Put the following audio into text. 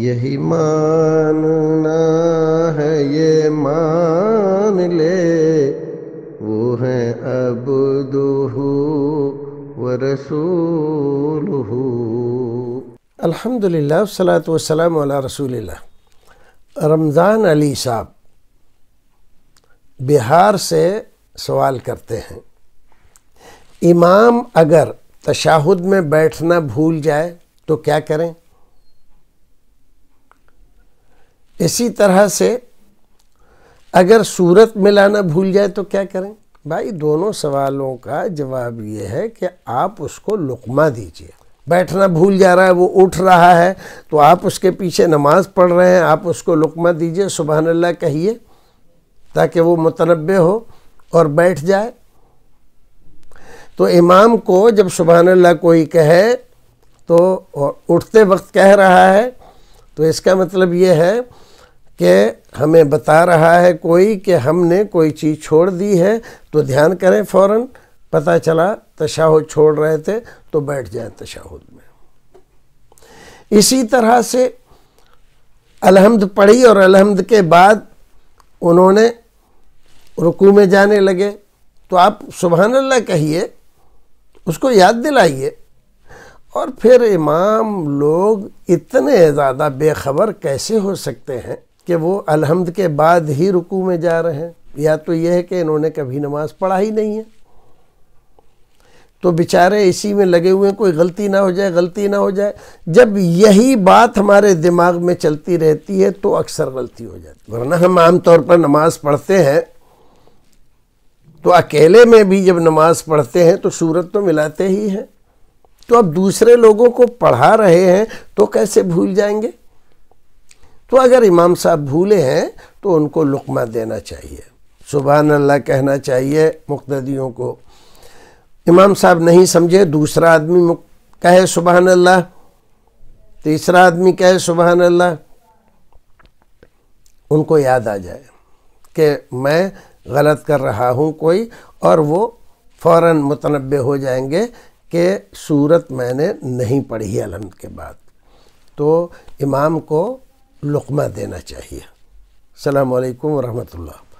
यही मानना है ये मान ले वो है अब दुहू व रसूल अल्हम्दुलिल्लाह सलात वसलाम अला रसूल रमज़ान अली साहब बिहार से सवाल करते हैं इमाम अगर तशाहुद में बैठना भूल जाए तो क्या करें इसी तरह से अगर सूरत मिलाना भूल जाए तो क्या करें भाई दोनों सवालों का जवाब ये है कि आप उसको लुकमा दीजिए बैठना भूल जा रहा है वो उठ रहा है तो आप उसके पीछे नमाज पढ़ रहे हैं आप उसको लुकमा दीजिए सुबहान अल्लाह कहिए ताकि वो मुतनबे हो और बैठ जाए तो इमाम को जब सुबहान अल्लाह कोई कहे तो उठते वक्त कह रहा है तो इसका मतलब ये है कि हमें बता रहा है कोई कि हमने कोई चीज़ छोड़ दी है तो ध्यान करें फ़ौर पता चला तशाह छोड़ रहे थे तो बैठ जाए तशाहुद में इसी तरह से अलहमद पढ़ी और अलहमद के बाद उन्होंने रुकू में जाने लगे तो आप सुबहानल्ला कहिए उसको याद दिलाइए और फिर इमाम लोग इतने ज़्यादा बेखबर कैसे हो सकते हैं कि वो अलहमद के बाद ही रुकू में जा रहे हैं या तो यह है कि इन्होंने कभी नमाज़ पढ़ा ही नहीं है तो बेचारे इसी में लगे हुए हैं कोई गलती ना हो जाए गलती ना हो जाए जब यही बात हमारे दिमाग में चलती रहती है तो अक्सर गलती हो जाती है वरना हम आमतौर पर नमाज़ पढ़ते हैं तो अकेले में भी जब नमाज़ पढ़ते हैं तो सूरत तो मिलाते ही हैं तो अब दूसरे लोगों को पढ़ा रहे हैं तो कैसे भूल जाएंगे तो अगर इमाम साहब भूले हैं तो उनको लुकमा देना चाहिए सुबहान अल्लाह कहना चाहिए मुख्तियों को इमाम साहब नहीं समझे दूसरा आदमी कहे सुबह अल्लाह तीसरा आदमी कहे सुबह अल्लाह उनको याद आ जाए कि मैं गलत कर रहा हूँ कोई और वो फ़ौर मुतनबे हो जाएंगे कि सूरत मैंने नहीं पढ़ी अलहमद के बाद तो इमाम को लुकमा देना चाहिए अलैक्म वरहमतुल्लाह